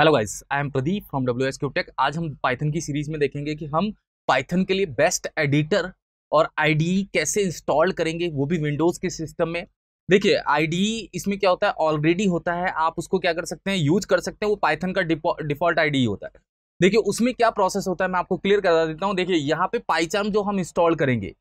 hello guys I am Pradeep from W S tech आज हम Python की सीरीज में देखेंगे कि हम पाइथन के लिए बेस्ट एडिटर और आईडीई e कैसे इंस्टॉल करेंगे वो भी विंडोज़ के सिस्टम में देखिए आईडीई e इसमें क्या होता है ऑलरेडी होता है आप उसको क्या कर सकते हैं यूज कर सकते हैं वो पाइथन का डिफॉल्ट आई ही होता है देखिए उसमें क्या प्रोसेस होता है मैं आपको क्लियर करा देता हूँ देखिए यहाँ पे पाइचाम जो हम इंस्टॉल करेंगे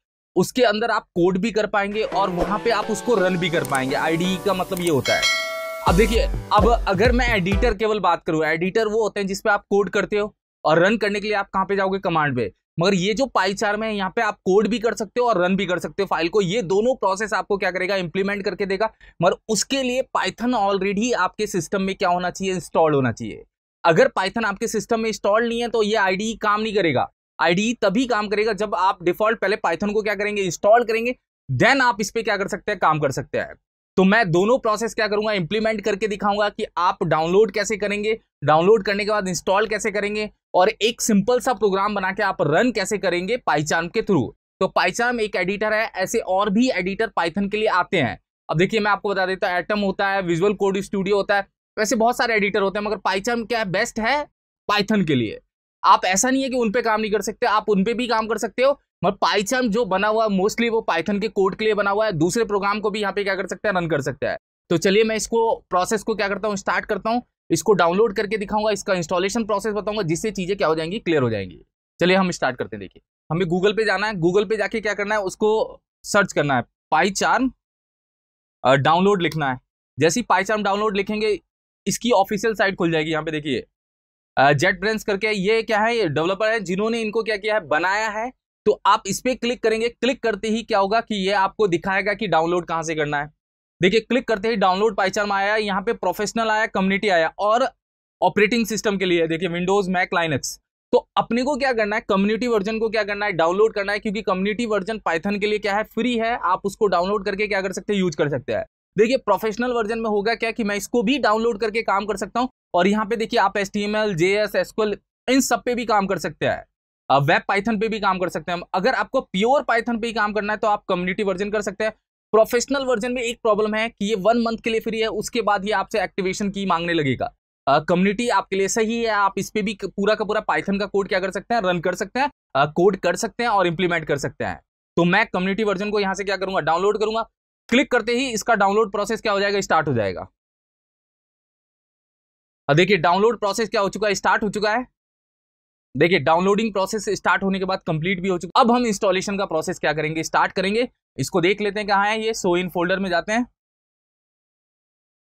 उसके अंदर आप कोड भी कर पाएंगे और वहाँ पर आप उसको रन भी कर पाएंगे आई e का मतलब ये होता है अब देखिए अब अगर मैं एडिटर केवल बात करूँ एडिटर वो होते हैं जिसपे आप कोड करते हो और रन करने के लिए आप कहाँ पे जाओगे कमांड पे मगर ये जो पाई चार में यहाँ पे आप कोड भी कर सकते हो और रन भी कर सकते हो फाइल को ये दोनों प्रोसेस आपको क्या करेगा इंप्लीमेंट करके देगा मगर उसके लिए पाइथन ऑलरेडी आपके सिस्टम में क्या होना चाहिए इंस्टॉल होना चाहिए अगर पाइथन आपके सिस्टम में इंस्टॉल नहीं है तो ये आईडी काम नहीं करेगा आईडी तभी काम करेगा जब आप डिफॉल्ट पहले पाइथन को क्या करेंगे इंस्टॉल करेंगे देन आप इस पर क्या कर सकते हैं काम कर सकते हैं तो मैं दोनों प्रोसेस क्या करूंगा इंप्लीमेंट करके दिखाऊंगा कि आप डाउनलोड कैसे करेंगे डाउनलोड करने के बाद इंस्टॉल कैसे करेंगे और एक सिंपल सा प्रोग्राम बना के आप रन कैसे करेंगे पाइचाम के थ्रू तो पाइचाम एक एडिटर है ऐसे और भी एडिटर पाइथन के लिए आते हैं अब देखिए मैं आपको बता देता हूँ एटम होता है विजुअल कोड स्टूडियो होता है वैसे बहुत सारे एडिटर होते हैं मगर पाइचाम क्या है बेस्ट है पाइथन के लिए आप ऐसा नहीं है कि उन पे काम नहीं कर सकते आप उन पे भी काम कर सकते हो मगर पाईचाम जो बना हुआ है मोस्टली वो पाइथन के कोड के लिए बना हुआ है दूसरे प्रोग्राम को भी यहाँ पे क्या कर सकते हैं रन कर सकता है तो चलिए मैं इसको प्रोसेस को क्या करता हूँ स्टार्ट करता हूँ इसको डाउनलोड करके दिखाऊंगा इसका इंस्टॉलेशन प्रोसेस बताऊंगा जिससे चीज़ें क्या हो जाएंगी क्लियर हो जाएंगी चलिए हम स्टार्ट करते हैं देखिए हमें गूगल पे जाना है गूगल पे जाके क्या करना है उसको सर्च करना है पाई चार्म डाउनलोड लिखना है जैसे ही पाई चार्म डाउनलोड लिखेंगे इसकी ऑफिशियल साइट खुल जाएगी यहाँ पे देखिए जेट ब्रेंस करके ये क्या है ये डेवलपर है जिन्होंने इनको क्या किया है बनाया है तो आप इस पर क्लिक करेंगे क्लिक करते ही क्या होगा कि ये आपको दिखाएगा कि डाउनलोड कहाँ से करना है देखिए क्लिक करते ही डाउनलोड पाइचर में आया यहाँ पे प्रोफेशनल आया कम्युनिटी आया और ऑपरेटिंग सिस्टम के लिए देखिए विंडोज मैक लाइनक्स तो अपने को क्या करना है कम्युनिटी वर्जन को क्या करना है डाउनलोड करना है क्योंकि कम्युनिटी वर्जन पाइथन के लिए क्या है फ्री है आप उसको डाउनलोड करके क्या कर सकते हैं यूज कर सकते हैं देखिए प्रोफेशनल वर्जन में होगा क्या कि मैं इसको भी डाउनलोड करके काम कर सकता हूँ और यहाँ पे देखिए आप S T M L J S SQL इन सब पे भी काम कर सकते हैं वेब पाइथन पे भी काम कर सकते हैं अगर आपको प्योर पाइथन पे ही काम करना है तो आप कम्युनिटी वर्जन कर सकते हैं प्रोफेशनल वर्जन में एक प्रॉब्लम है कि ये वन मंथ के लिए फ्री है उसके बाद ये आपसे एक्टिवेशन की मांगने लगेगा कम्युनिटी uh, आपके लिए सही है आप इस पर भी पूरा का पूरा पाइथन का कोड क्या कर सकते हैं रन कर सकते हैं कोड uh, कर सकते हैं और इंप्लीमेंट कर सकते हैं तो मैं कम्युनिटी वर्जन को यहाँ से क्या करूँगा डाउनलोड करूंगा क्लिक करते ही इसका डाउनलोड प्रोसेस क्या हो जाएगा स्टार्ट हो जाएगा अब देखिए डाउनलोड प्रोसेस क्या हो चुका है स्टार्ट हो चुका है देखिए डाउनलोडिंग प्रोसेस स्टार्ट होने के बाद कंप्लीट भी हो चुका अब हम इंस्टॉलेशन का प्रोसेस क्या करेंगे स्टार्ट करेंगे इसको देख लेते हैं कहाँ है ये सो इन फोल्डर में जाते हैं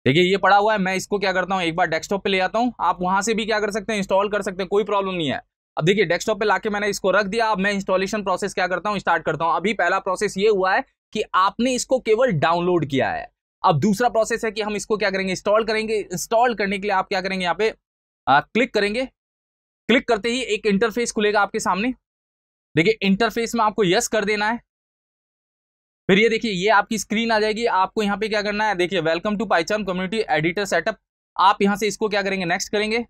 देखिए ये पड़ा हुआ है मैं इसको क्या करता हूँ एक बार डेस्कटॉप पे ले आता हूँ आप वहां से भी क्या कर सकते हैं इंस्टॉल कर सकते हैं कोई प्रॉब्लम नहीं है अब देखिए डेस्कटॉप पे लाके मैंने इसको रख दिया अब मैं इंस्टॉलेशन प्रोसेस क्या करता हूँ स्टार्ट करता हूँ अभी पहला प्रोसेस ये हुआ है कि आपने इसको केवल डाउनलोड किया है अब दूसरा प्रोसेस है कि हम इसको क्या करेंगे इंस्टॉल करेंगे इंस्टॉल करने के लिए आप क्या करेंगे यहाँ पे आ, क्लिक करेंगे क्लिक करते ही एक इंटरफेस खुलेगा आपके सामने देखिए इंटरफेस में आपको यस कर देना है फिर ये देखिए ये आपकी स्क्रीन आ जाएगी आपको यहाँ पे क्या करना है देखिए welcome to PyCharm community editor setup आप यहाँ से इसको क्या करेंगे नेक्स्ट करेंगे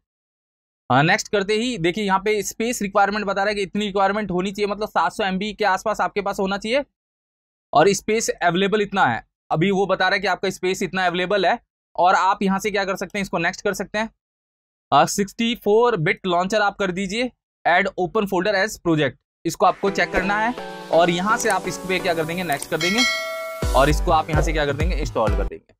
नेक्स्ट करते ही देखिए यहाँ पे स्पेस रिक्वायरमेंट बता रहा है कि इतनी रिक्वायरमेंट होनी चाहिए मतलब 700 सौ के आसपास आपके पास होना चाहिए और स्पेस अवेलेबल इतना है अभी वो बता रहा है कि आपका स्पेस इतना अवेलेबल है और आप यहाँ से क्या कर सकते हैं इसको नेक्स्ट कर सकते हैं सिक्सटी फोर बिट लॉन्चर आप कर दीजिए add open folder as project इसको आपको चेक करना है और यहाँ से आप इस पर क्या कर देंगे नेक्स्ट कर देंगे और इसको आप यहाँ से क्या कर देंगे इंस्टॉल कर देंगे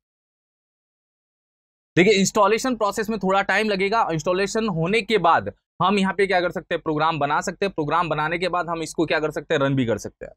देखिए इंस्टॉलेशन प्रोसेस में थोड़ा टाइम लगेगा इंस्टॉलेशन होने के बाद हम यहाँ पे क्या कर सकते हैं प्रोग्राम बना सकते हैं प्रोग्राम बनाने के बाद हम इसको क्या कर सकते हैं रन भी कर सकते हैं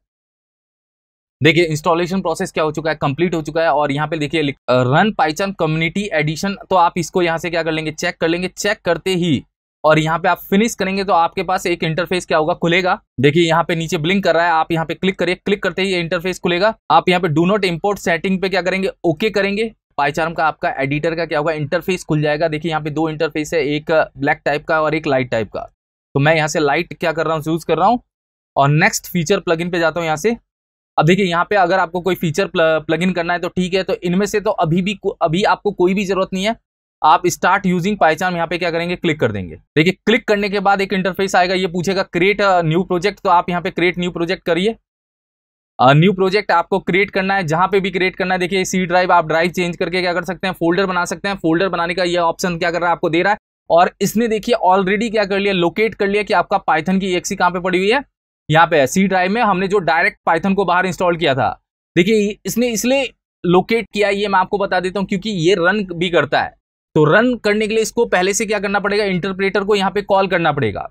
देखिए इंस्टॉलेशन प्रोसेस क्या हो चुका है कंप्लीट हो चुका है और यहाँ पे देखिए रन पाइचन कम्युनिटी एडिशन तो आप इसको यहाँ से क्या कर लेंगे चेक कर लेंगे चेक करते ही और यहाँ पे आप फिनिश करेंगे तो आपके पास एक इंटरफेस क्या होगा खुलेगा देखिए यहाँ पे नीचे ब्लिंक कर रहा है आप यहाँ पे क्लिक करिए क्लिक करते ही ये इंटरफेस खुलेगा आप यहाँ पे डू नॉट इम्पोर्ट सेटिंग पे क्या करेंगे ओके करेंगे पाइचार्म का आपका एडिटर का क्या होगा इंटरफेस खुल जाएगा देखिए यहाँ पे दो इंटरफेस है एक ब्लैक टाइप का और एक लाइट टाइप का तो मैं यहाँ से लाइट क्या कर रहा हूँ चूज कर रहा हूँ और नेक्स्ट फीचर प्लग पे जाता हूँ यहाँ से अब देखिए यहाँ पे अगर आपको कोई फीचर प्लग इन करना है तो ठीक है तो इनमें से तो अभी भी अभी आपको कोई भी जरूरत नहीं है आप स्टार्ट यूजिंग पाइचान यहाँ पे क्या करेंगे क्लिक कर देंगे देखिए क्लिक करने के बाद एक इंटरफेस आएगा ये पूछेगा क्रिएट न्यू प्रोजेक्ट तो आप यहाँ पे क्रिएट न्यू प्रोजेक्ट करिए न्यू प्रोजेक्ट आपको क्रिएट करना है जहां पे भी क्रिएट करना है देखिए सी ड्राइव आप ड्राइव चेंज करके क्या कर सकते हैं फोल्डर बना सकते हैं फोल्डर बनाने का ये ऑप्शन क्या कर रहा है आपको दे रहा है और इसने देखिए ऑलरेडी क्या कर लिया लोकेट कर लिया कि आपका पाइथन की एक्सी कहाँ पे पड़ी हुई है यहाँ पे सी ड्राइव में हमने जो डायरेक्ट पाइथन को बाहर इंस्टॉल किया था देखिए इसने इसलिए लोकेट किया ये मैं आपको बता देता हूँ क्योंकि ये रन भी करता है तो रन करने के लिए इसको पहले से क्या करना पड़ेगा इंटरप्रेटर को यहाँ पे कॉल करना पड़ेगा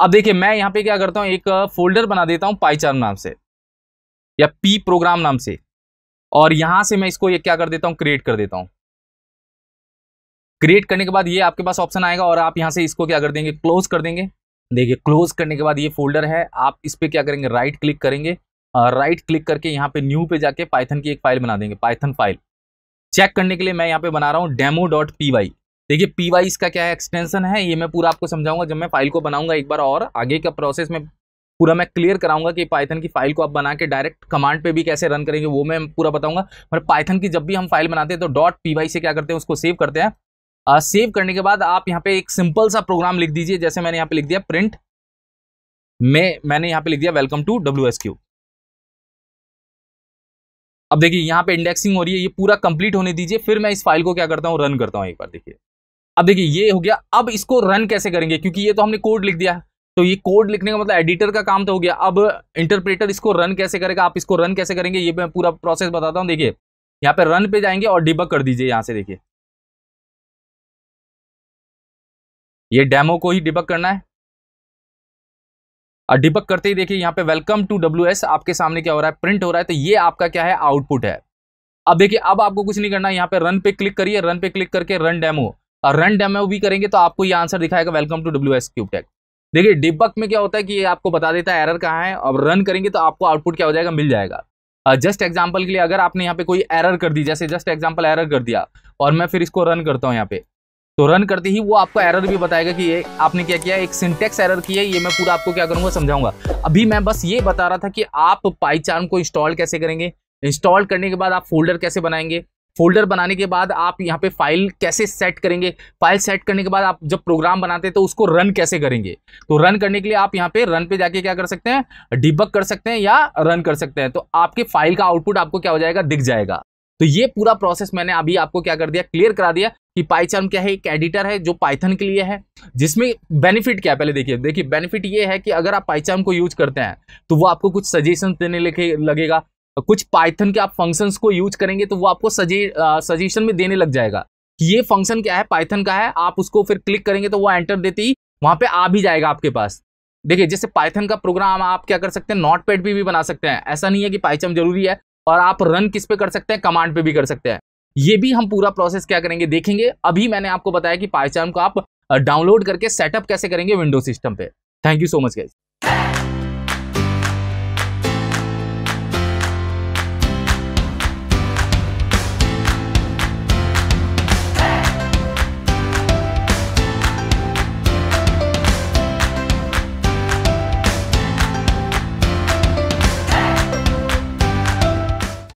अब देखिए मैं यहाँ पे क्या करता हूँ एक फोल्डर बना देता हूँ पाईचार नाम से या पी प्रोग्राम नाम से और यहाँ से मैं इसको ये क्या कर देता हूँ क्रिएट कर देता हूँ क्रिएट करने के बाद ये आपके पास ऑप्शन आएगा और आप यहाँ से इसको क्या कर देंगे क्लोज कर देंगे देखिए क्लोज करने के बाद ये फोल्डर है आप इस पर क्या करेंगे राइट क्लिक करेंगे राइट क्लिक करके यहाँ पे न्यू पे जाके पाइथन की एक फाइल बना देंगे पाइथन फाइल चेक करने के लिए मैं यहाँ पे बना रहा हूँ डेमो डॉट पी वाई देखिए पी वाई इसका क्या है एक्सटेंशन है ये मैं पूरा आपको समझाऊंगा जब मैं फाइल को बनाऊंगा एक बार और आगे का प्रोसेस में पूरा मैं क्लियर कराऊंगा कि पाइथन की फाइल को आप बना के डायरेक्ट कमांड पे भी कैसे रन करेंगे वो मैं पूरा बताऊंगा पर पाइथन की जब भी हम फाइल बनाते हैं तो डॉट पी वाई से क्या करते हैं उसको सेव करते हैं सेव करने के बाद आप यहाँ पे एक सिंपल सा प्रोग्राम लिख दीजिए जैसे मैंने यहाँ पे लिख दिया प्रिंट में मैंने यहाँ पे लिख दिया welcome to W S Q अब देखिए यहाँ पे इंडेक्सिंग हो रही है ये पूरा कंप्लीट होने दीजिए फिर मैं इस फाइल को क्या करता हूँ रन करता हूँ एक बार देखिए अब देखिए ये हो गया अब इसको रन कैसे करेंगे क्योंकि ये तो हमने कोड लिख दिया तो ये कोड लिखने का मतलब एडिटर का काम तो हो गया अब इंटरप्रेटर इसको रन कैसे करेगा आप इसको रन कैसे करेंगे ये मैं पूरा प्रोसेस बताता हूँ देखिए यहाँ पे रन पे जाएंगे और डिबक कर दीजिए यहाँ से देखिए ये डेमो को ही डिबक करना है और डिबक करते ही देखिए यहां पे वेलकम टू डब्ल्यू आपके सामने क्या हो रहा है प्रिंट हो रहा है तो ये आपका क्या है आउटपुट है अब देखिए अब आपको कुछ नहीं करना यहाँ पे रन पे क्लिक करिए रन पे क्लिक करके रन डेमो और रन डेमो भी करेंगे तो आपको ये आंसर दिखाएगा वेलकम टू डब्ल्यू एस क्यूबटेक देखिए डिबक में क्या होता है कि ये आपको बता देता है एरर कहाँ है और रन करेंगे तो आपको आउटपुट क्या हो जाएगा मिल जाएगा जस्ट एग्जाम्पल के लिए अगर आपने यहाँ पे कोई एरर कर दी जैसे जस्ट एग्जाम्पल एरर कर दिया और मैं फिर इसको रन करता हूँ यहाँ पे तो रन करते ही वो आपको एरर भी बताएगा कि ये आपने क्या किया एक सिंटेक्स एरर किया ये मैं पूरा आपको क्या करूंगा समझाऊंगा अभी मैं बस ये बता रहा था कि आप पाईचार्म को इंस्टॉल कैसे करेंगे इंस्टॉल करने के बाद आप फोल्डर कैसे बनाएंगे फोल्डर बनाने के बाद आप यहाँ पे फाइल कैसे सेट करेंगे फाइल सेट करने के बाद आप जब प्रोग्राम बनाते हैं तो उसको रन कैसे करेंगे तो रन करने के लिए आप यहाँ पे रन पे जाके क्या कर सकते हैं डिबक कर सकते हैं या रन कर सकते हैं तो आपके फाइल का आउटपुट आपको क्या हो जाएगा दिख जाएगा तो ये पूरा प्रोसेस मैंने अभी आपको क्या कर दिया क्लियर करा दिया कि पाइचर्म क्या है एक एडिटर है जो पाइथन के लिए है जिसमें बेनिफिट क्या है पहले देखिए देखिए बेनिफिट ये है कि अगर आप पाइचर्म को यूज करते हैं तो वो आपको कुछ सजेशन देने लगे लगेगा कुछ पाइथन के आप फंक्शंस को यूज करेंगे तो वो आपको सजे सजेशन में देने लग जाएगा कि ये फंक्शन क्या है पाइथन का है आप उसको फिर क्लिक करेंगे तो वो एंटर देते ही वहाँ पर आ भी जाएगा आपके पास देखिए जैसे पाइथन का प्रोग्राम आप क्या कर सकते हैं नॉट पैड भी, भी बना सकते हैं ऐसा नहीं है कि पाइचम जरूरी है और आप रन किस पे कर सकते हैं कमांड पे भी कर सकते हैं ये भी हम पूरा प्रोसेस क्या करेंगे देखेंगे अभी मैंने आपको बताया कि पाईचार्म को आप डाउनलोड करके सेटअप कैसे करेंगे विंडो सिस्टम पे thank you so much guys